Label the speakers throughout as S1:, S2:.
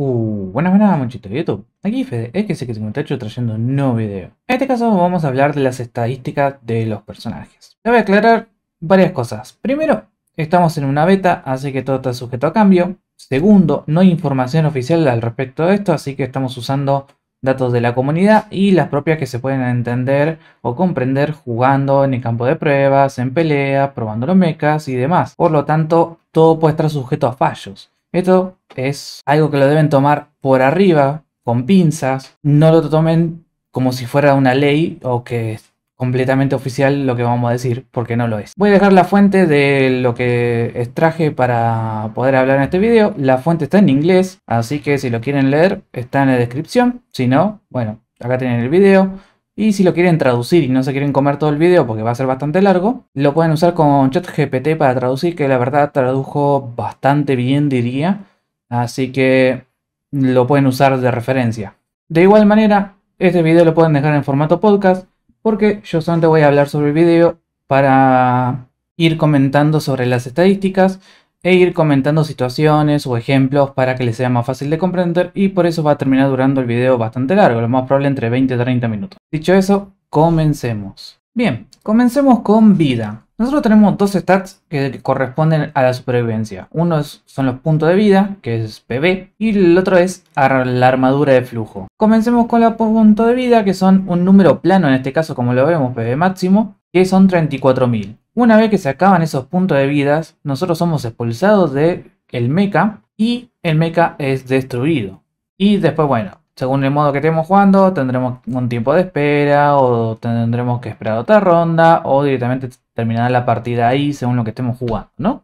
S1: Uh, buenas, buenas, muchachos de YouTube. Aquí Fede, un 58 trayendo un nuevo video. En este caso vamos a hablar de las estadísticas de los personajes. Te voy a aclarar varias cosas. Primero, estamos en una beta, así que todo está sujeto a cambio. Segundo, no hay información oficial al respecto de esto, así que estamos usando datos de la comunidad y las propias que se pueden entender o comprender jugando en el campo de pruebas, en peleas, probando los mechas y demás. Por lo tanto, todo puede estar sujeto a fallos. Esto es algo que lo deben tomar por arriba, con pinzas. No lo tomen como si fuera una ley o que es completamente oficial lo que vamos a decir, porque no lo es. Voy a dejar la fuente de lo que extraje para poder hablar en este video. La fuente está en inglés, así que si lo quieren leer está en la descripción. Si no, bueno, acá tienen el video. Y si lo quieren traducir y no se quieren comer todo el video porque va a ser bastante largo, lo pueden usar con ChatGPT para traducir, que la verdad tradujo bastante bien, diría. Así que lo pueden usar de referencia. De igual manera, este video lo pueden dejar en formato podcast porque yo solamente voy a hablar sobre el video para ir comentando sobre las estadísticas e ir comentando situaciones o ejemplos para que les sea más fácil de comprender y por eso va a terminar durando el video bastante largo, lo más probable entre 20 y 30 minutos. Dicho eso, comencemos. Bien, comencemos con vida. Nosotros tenemos dos stats que corresponden a la supervivencia. Uno son los puntos de vida, que es PB, y el otro es la armadura de flujo. Comencemos con los puntos de vida, que son un número plano, en este caso como lo vemos, PB máximo, que son 34.000. Una vez que se acaban esos puntos de vidas, nosotros somos expulsados del el mecha y el mecha es destruido. Y después, bueno, según el modo que estemos jugando, tendremos un tiempo de espera o tendremos que esperar otra ronda o directamente terminar la partida ahí según lo que estemos jugando, ¿no?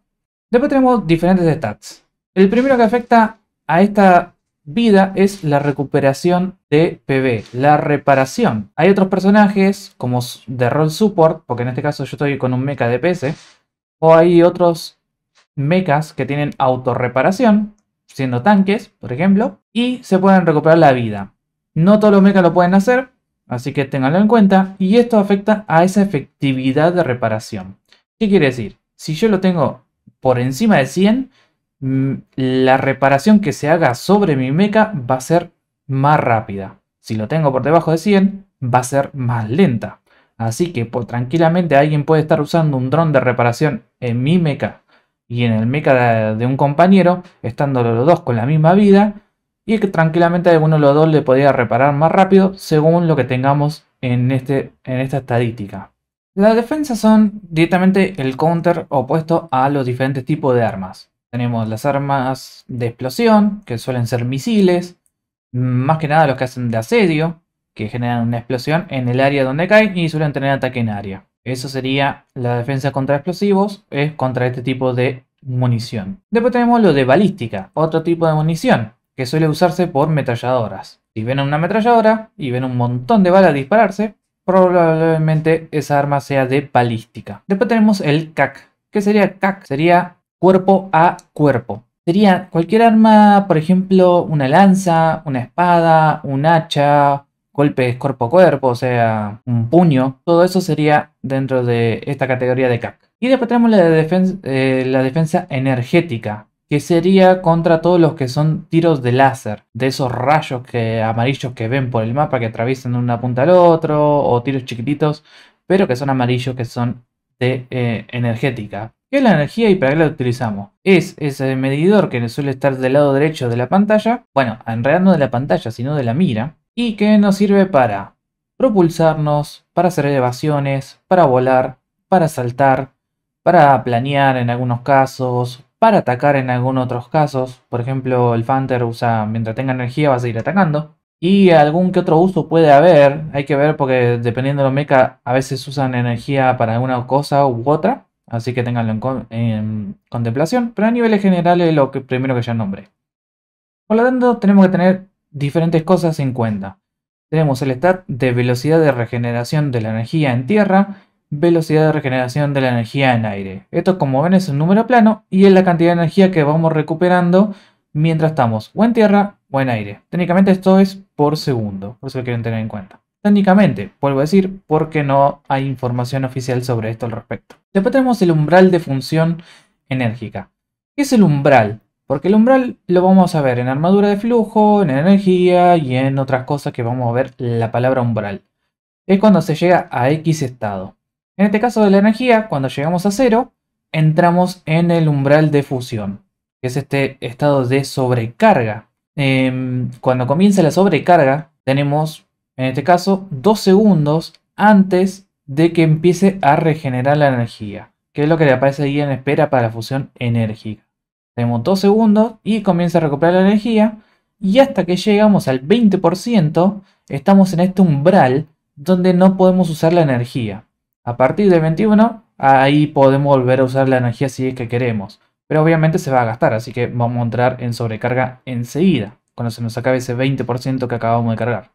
S1: Después tenemos diferentes stats. El primero que afecta a esta Vida es la recuperación de PV, la reparación. Hay otros personajes como de Roll Support, porque en este caso yo estoy con un mecha de PC, o hay otros mechas que tienen autorreparación, siendo tanques, por ejemplo, y se pueden recuperar la vida. No todos los mechas lo pueden hacer, así que ténganlo en cuenta, y esto afecta a esa efectividad de reparación. ¿Qué quiere decir? Si yo lo tengo por encima de 100, la reparación que se haga sobre mi meca va a ser más rápida. Si lo tengo por debajo de 100, va a ser más lenta. Así que tranquilamente alguien puede estar usando un dron de reparación en mi meca y en el meca de, un compañero, estando los dos con la misma vida, y que tranquilamente alguno de los dos le podría reparar más rápido según lo que tengamos en, este, en esta estadística. Las defensas son directamente el counter opuesto a los diferentes tipos de armas. Tenemos las armas de explosión, que suelen ser misiles, más que nada los que hacen de asedio, que generan una explosión en el área donde caen y suelen tener ataque en área. Eso sería la defensa contra explosivos, es contra este tipo de munición. Después tenemos lo de balística, otro tipo de munición, que suele usarse por metralladoras. Si ven una ametralladora y ven un montón de balas dispararse, probablemente esa arma sea de balística. Después tenemos el CAC. ¿Qué sería CAC? Sería cuerpo a cuerpo. Sería cualquier arma, por ejemplo, una lanza, una espada, un hacha, golpes cuerpo a cuerpo, o sea, un puño. Todo eso sería dentro de esta categoría de CAC. Y después tenemos la, eh, la defensa energética, que sería contra todos los que son tiros de láser, de esos rayos que, amarillos que ven por el mapa que atraviesan de una punta al otro, o tiros chiquititos, pero que son amarillos que son de eh, energética. ¿Qué es la energía y para qué la utilizamos? Es ese medidor que suele estar del lado derecho de la pantalla, bueno, en realidad no de la pantalla, sino de la mira, y que nos sirve para propulsarnos, para hacer elevaciones, para volar, para saltar, para planear en algunos casos, para atacar en algunos otros casos. Por ejemplo, el Panther usa, mientras tenga energía, va a seguir atacando. Y algún que otro uso puede haber, hay que ver porque dependiendo de los mecha a veces usan energía para alguna cosa u otra. Así que tenganlo en, contemplación. Pero a niveles generales lo primero que ya nombré. Por lo tanto, tenemos que tener diferentes cosas en cuenta. Tenemos el stat de velocidad de regeneración de la energía en tierra, velocidad de regeneración de la energía en aire. Esto como ven es un número plano y es la cantidad de energía que vamos recuperando mientras estamos o en tierra o en aire. Técnicamente esto es por segundo, por eso lo quieren tener en cuenta. Técnicamente, vuelvo a decir, porque no hay información oficial sobre esto al respecto. Después tenemos el umbral de función enérgica. ¿Qué es el umbral? Porque el umbral lo vamos a ver en armadura de flujo, en energía y en otras cosas que vamos a ver la palabra umbral. Es cuando se llega a X estado. En este caso de la energía, cuando llegamos a cero, entramos en el umbral de fusión, que es este estado de sobrecarga. Em, cuando comienza la sobrecarga, tenemos en este caso, 2 segundos antes de que empiece a regenerar la energía, que es lo que le aparece ahí en espera para la fusión enérgica. Tenemos 2 segundos y comienza a recuperar la energía y hasta que llegamos al 20% estamos en este umbral donde no podemos usar la energía. A partir del 21 ahí podemos volver a usar la energía si es que queremos, pero obviamente se va a gastar, así que vamos a entrar en sobrecarga enseguida, cuando se nos acabe ese 20% que acabamos de cargar.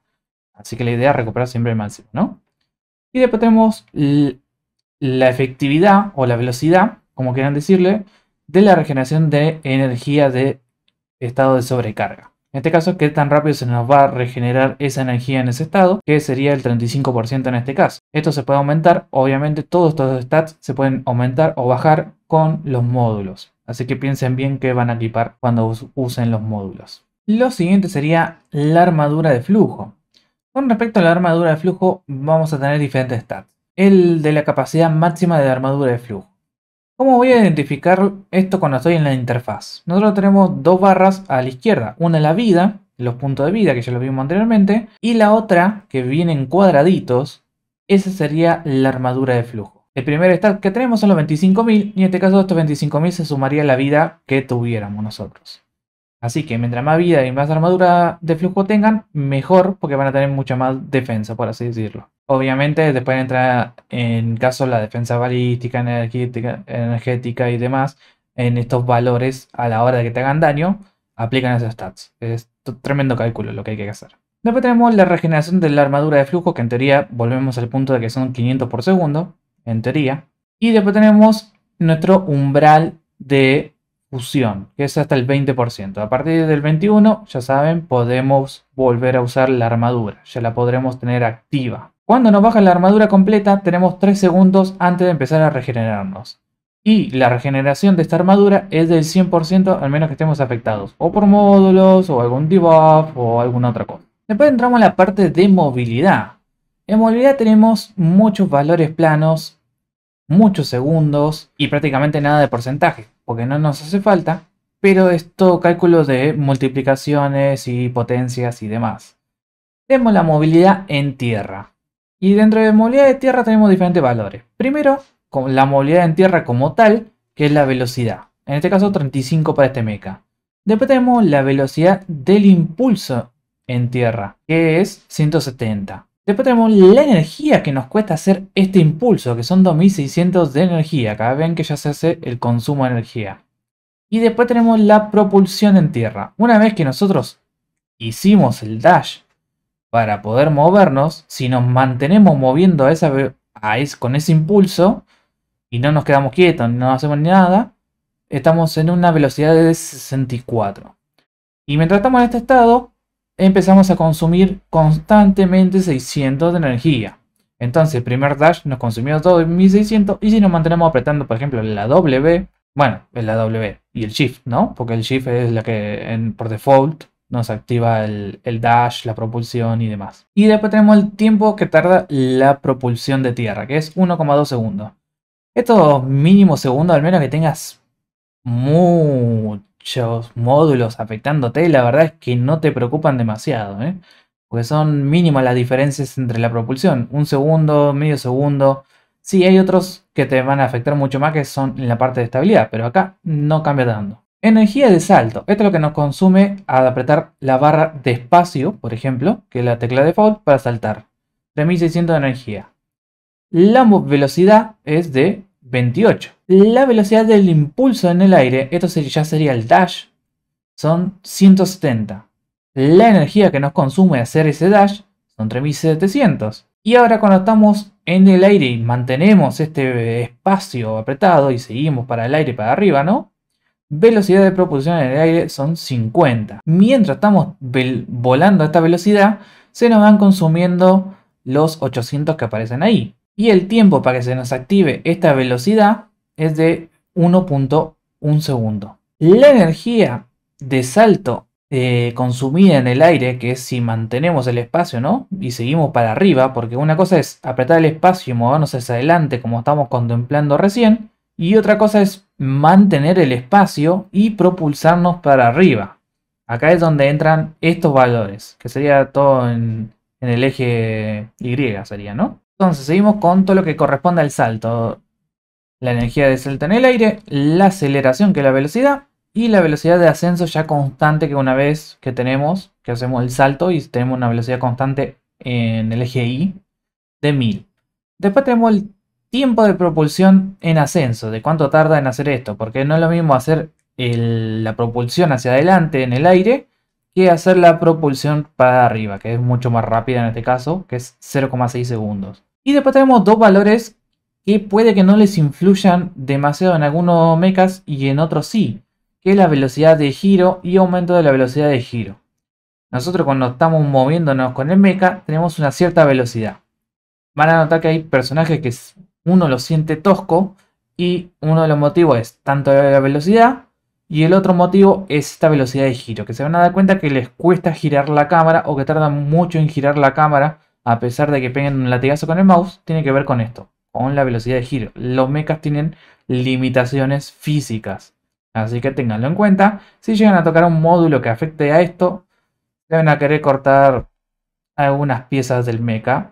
S1: Así que la idea es recuperar siempre el máximo, ¿no? Y después tenemos la efectividad o la velocidad, como quieran decirle, de la regeneración de energía de estado de sobrecarga. En este caso, qué tan rápido se nos va a regenerar esa energía en ese estado, que sería el 35% en este caso. Esto se puede aumentar, obviamente todos estos stats se pueden aumentar o bajar con los módulos. Así que piensen bien qué van a equipar cuando usen los módulos. Lo siguiente sería la armadura de flujo. Con respecto a la armadura de flujo, vamos a tener diferentes stats. El de la capacidad máxima de la armadura de flujo. ¿Cómo voy a identificar esto cuando estoy en la interfaz? Nosotros tenemos dos barras a la izquierda. Una la vida, los puntos de vida que ya lo vimos anteriormente. Y la otra, que viene en cuadraditos, esa sería la armadura de flujo. El primer stat que tenemos son los 25.000 y en este caso estos 25.000 se sumaría a la vida que tuviéramos nosotros. Así que mientras más vida y más armadura de flujo tengan, mejor porque van a tener mucha más defensa, por así decirlo. Obviamente después entrar en caso la defensa balística, energética, energética y demás, en estos valores a la hora de que te hagan daño, aplican esos stats. Es tremendo cálculo lo que hay que hacer. Después tenemos la regeneración de la armadura de flujo, que en teoría volvemos al punto de que son 500 por segundo, en teoría. Y después tenemos nuestro umbral de fusión, que es hasta el 20%. A partir del 21, ya saben, podemos volver a usar la armadura, ya la podremos tener activa. Cuando nos baja la armadura completa, tenemos 3 segundos antes de empezar a regenerarnos. Y la regeneración de esta armadura es del 100% al menos que estemos afectados, o por módulos, o algún debuff, o alguna otra cosa. Después entramos a la parte de movilidad. En movilidad tenemos muchos valores planos, muchos segundos y prácticamente nada de porcentaje porque no nos hace falta, pero es todo cálculo de multiplicaciones y potencias y demás. Tenemos la movilidad en tierra. Y dentro de movilidad de tierra tenemos diferentes valores. Primero, con la movilidad en tierra como tal, que es la velocidad. En este caso 35 para este mecha. Después tenemos la velocidad del impulso en tierra, que es 170. Después tenemos la energía que nos cuesta hacer este impulso, que son 2600 de energía. cada vez que ya se hace el consumo de energía. Y después tenemos la propulsión en tierra. Una vez que nosotros hicimos el dash para poder movernos, si nos mantenemos moviendo con ese impulso y no nos quedamos quietos, no hacemos ni nada, estamos en una velocidad de 64. Y mientras estamos en este estado, empezamos a consumir constantemente 600 de energía. Entonces, el primer dash nos consumió todo 1600 y si nos mantenemos apretando, por ejemplo, la W, bueno, la W y el Shift, ¿no? Porque el Shift es la que por default nos activa el, dash, la propulsión y demás. Y después tenemos el tiempo que tarda la propulsión de tierra, que es 1,2 segundos. Esto mínimo segundo al menos que tengas mucho muchos módulos afectándote, la verdad es que no te preocupan demasiado, ¿eh? porque son mínimas las diferencias entre la propulsión, un segundo, medio segundo. Sí, hay otros que te van a afectar mucho más que son en la parte de estabilidad, pero acá no cambia tanto. Energía de salto, esto es lo que nos consume al apretar la barra de espacio, por ejemplo, que es la tecla de default para saltar. 3600 de energía. La velocidad es de 28. La velocidad del impulso en el aire, esto ya sería el dash, son 170. La energía que nos consume hacer ese dash son 3700. Y ahora cuando estamos en el aire y mantenemos este espacio apretado y seguimos para el aire para arriba, ¿no? Velocidad de propulsión en el aire son 50. Mientras estamos volando a esta velocidad, se nos van consumiendo los 800 que aparecen ahí. Y el tiempo para que se nos active esta velocidad es de 1.1 segundo. La energía de salto eh, consumida en el aire, que es si mantenemos el espacio, ¿no? Y seguimos para arriba, porque una cosa es apretar el espacio y movernos hacia adelante como estamos contemplando recién, y otra cosa es mantener el espacio y propulsarnos para arriba. Acá es donde entran estos valores, que sería todo en, en el eje Y, sería, ¿no? Entonces seguimos con todo lo que corresponde al salto. La energía de salto en el aire, la aceleración que es la velocidad y la velocidad de ascenso ya constante que una vez que tenemos, que hacemos el salto y tenemos una velocidad constante en el eje Y de 1000. Después tenemos el tiempo de propulsión en ascenso, de cuánto tarda en hacer esto, porque no es lo mismo hacer la propulsión hacia adelante en el aire que hacer la propulsión para arriba, que es mucho más rápida en este caso, que es 0,6 segundos. Y después tenemos dos valores que puede que no les influyan demasiado en algunos mechas y en otros sí, que es la velocidad de giro y aumento de la velocidad de giro. Nosotros cuando estamos moviéndonos con el mecha tenemos una cierta velocidad. Van a notar que hay personajes que uno lo siente tosco y uno de los motivos es tanto la velocidad y el otro motivo es esta velocidad de giro, que se van a dar cuenta que les cuesta girar la cámara o que tardan mucho en girar la cámara a pesar de que peguen un latigazo con el mouse, tiene que ver con esto, con la velocidad de giro. Los mechas tienen limitaciones físicas, así que tenganlo en cuenta. Si llegan a tocar un módulo que afecte a esto, deben a querer cortar algunas piezas del mecha,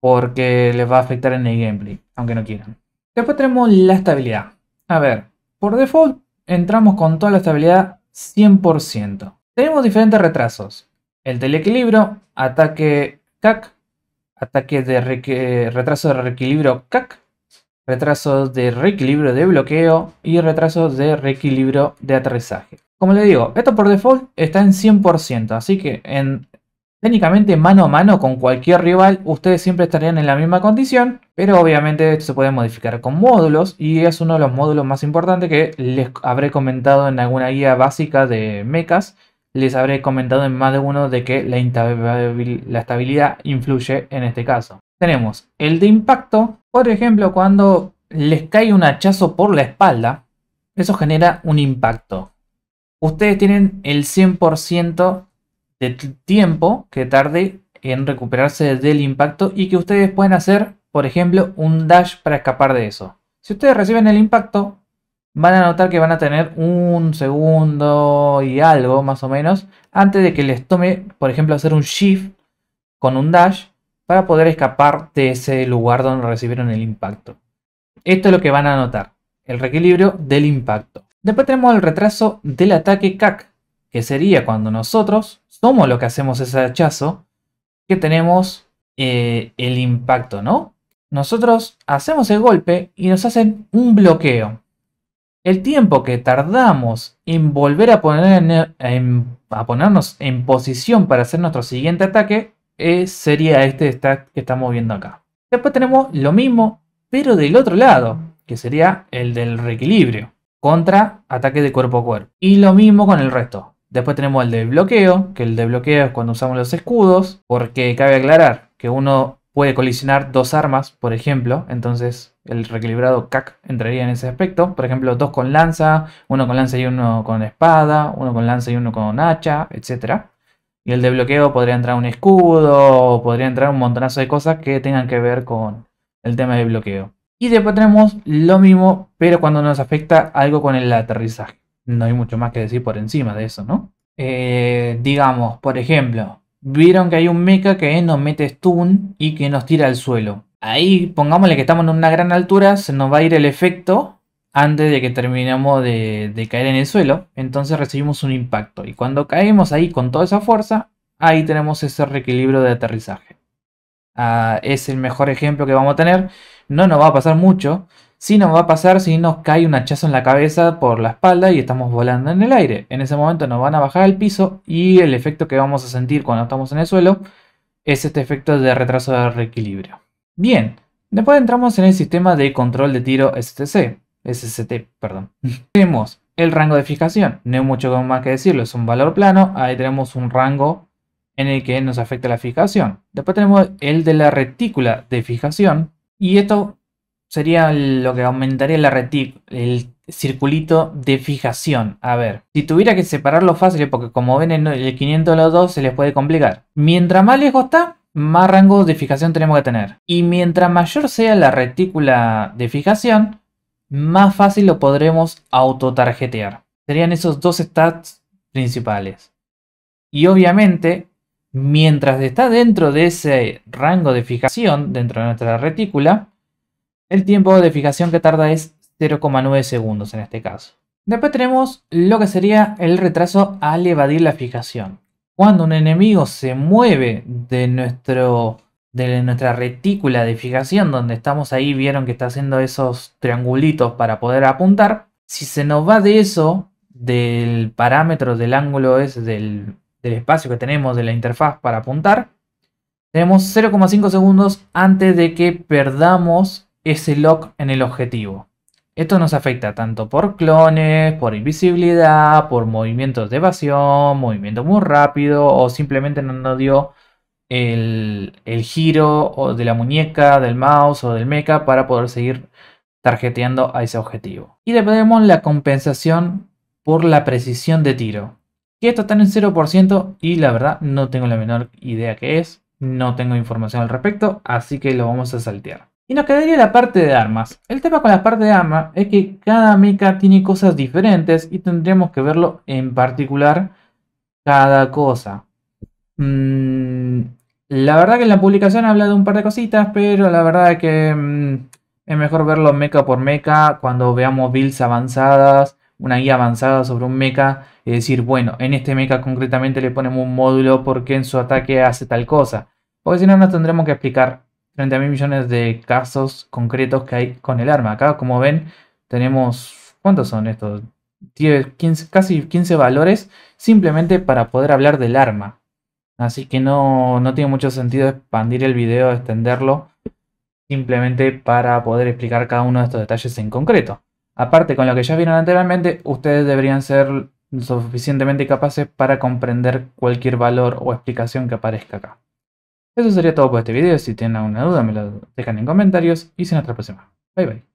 S1: porque les va a afectar en el gameplay, aunque no quieran. Después tenemos la estabilidad. A ver, por default entramos con toda la estabilidad 100%. Tenemos diferentes retrasos. El teleequilibrio, ataque CAC, ataque de retraso de reequilibrio CAC, Retraso de reequilibrio de bloqueo y Retraso de reequilibrio de aterrizaje. Como le digo, esto por default está en 100%, así que en, técnicamente mano a mano con cualquier rival ustedes siempre estarían en la misma condición, pero obviamente esto se puede modificar con módulos y es uno de los módulos más importantes que les habré comentado en alguna guía básica de mechas les habré comentado en más de uno de que la, estabilidad influye en este caso. Tenemos el de impacto, por ejemplo, cuando les cae un hachazo por la espalda, eso genera un impacto. Ustedes tienen el 100% de tiempo que tarde en recuperarse del impacto y que ustedes pueden hacer, por ejemplo, un dash para escapar de eso. Si ustedes reciben el impacto, van a notar que van a tener un segundo y algo más o menos antes de que les tome, por ejemplo, hacer un shift con un dash para poder escapar de ese lugar donde recibieron el impacto. Esto es lo que van a notar, el reequilibrio del impacto. Después tenemos el retraso del ataque CAC, que sería cuando nosotros somos los que hacemos ese hachazo, que tenemos eh, el impacto, ¿no? Nosotros hacemos el golpe y nos hacen un bloqueo el tiempo que tardamos en volver a, poner a ponernos en posición para hacer nuestro siguiente ataque eh, sería este que estamos viendo acá. Después tenemos lo mismo, pero del otro lado, que sería el del reequilibrio, contra ataque de cuerpo a cuerpo. Y lo mismo con el resto. Después tenemos el de bloqueo, que el de bloqueo es cuando usamos los escudos, porque cabe aclarar que uno puede colisionar dos armas, por ejemplo, entonces el reequilibrado CAC entraría en ese aspecto. Por ejemplo, dos con lanza, uno con lanza y uno con espada, uno con lanza y uno con hacha, etc. Y el de bloqueo podría entrar un escudo, podría entrar un montonazo de cosas que tengan que ver con el tema de bloqueo. Y después tenemos lo mismo, pero cuando nos afecta algo con el aterrizaje. No hay mucho más que decir por encima de eso, ¿no? Eh, digamos, por ejemplo, vieron que hay un mecha que nos mete stun y que nos tira al suelo ahí pongámosle que estamos en una gran altura, se nos va a ir el efecto antes de que terminemos de, caer en el suelo. Entonces recibimos un impacto. Y cuando caemos ahí con toda esa fuerza, ahí tenemos ese reequilibrio de aterrizaje. Ah, es el mejor ejemplo que vamos a tener. No nos va a pasar mucho. Sí nos va a pasar si nos cae un hachazo en la cabeza por la espalda y estamos volando en el aire. En ese momento nos van a bajar al piso y el efecto que vamos a sentir cuando estamos en el suelo es este efecto de retraso de reequilibrio. Bien, después entramos en el sistema de control de tiro STC, SST, perdón. Tenemos el rango de fijación, no hay mucho más que decirlo, es un valor plano, ahí tenemos un rango en el que nos afecta la fijación. Después tenemos el de la retícula de fijación y esto sería lo que aumentaría la el circulito de fijación. A ver, si tuviera que separarlo fácil, porque como ven en el dos se les puede complicar. Mientras más lejos está, más rango de fijación tenemos que tener. Y mientras mayor sea la retícula de fijación, más fácil lo podremos autotargetear. Serían esos dos stats principales. Y obviamente, mientras está dentro de ese rango de fijación, dentro de nuestra retícula, el tiempo de fijación que tarda es 0,9 segundos en este caso. Después tenemos lo que sería el retraso al evadir la fijación. Cuando un enemigo se mueve de, nuestro, de nuestra retícula de fijación, donde estamos ahí, vieron que está haciendo esos triangulitos para poder apuntar. Si se nos va de eso, del parámetro del ángulo es del, del espacio que tenemos de la interfaz para apuntar, tenemos 0,5 segundos antes de que perdamos ese lock en el objetivo. Esto nos afecta tanto por clones, por invisibilidad, por movimientos de evasión, movimiento muy rápido o simplemente no nos dio el, giro o de la muñeca, del mouse o del mecha para poder seguir tarjeteando a ese objetivo. Y dependemos la compensación por la precisión de tiro. Que esto está en 0% y la verdad no tengo la menor idea que es, no tengo información al respecto, así que lo vamos a saltear. Y nos quedaría la parte de armas. El tema con la parte de armas es que cada mecha tiene cosas diferentes y tendríamos que verlo en particular cada cosa. Mm, la verdad que en la publicación habla de un par de cositas, pero la verdad es que mm, es mejor verlo mecha por mecha cuando veamos builds avanzadas, una guía avanzada sobre un mecha y decir, bueno, en este mecha concretamente le ponemos un módulo porque en su ataque hace tal cosa. Porque si no nos tendremos que explicar 30 mil millones de casos concretos que hay con el arma. Acá, como ven, tenemos, ¿cuántos son estos? casi 15 valores simplemente para poder hablar del arma. Así que no, no tiene mucho sentido expandir el video, extenderlo, simplemente para poder explicar cada uno de estos detalles en concreto. Aparte, con lo que ya vieron anteriormente, ustedes deberían ser suficientemente capaces para comprender cualquier valor o explicación que aparezca acá. Eso sería todo por este video. Si tienen alguna duda, me la dejan en comentarios y se nos hasta la próxima. Bye bye.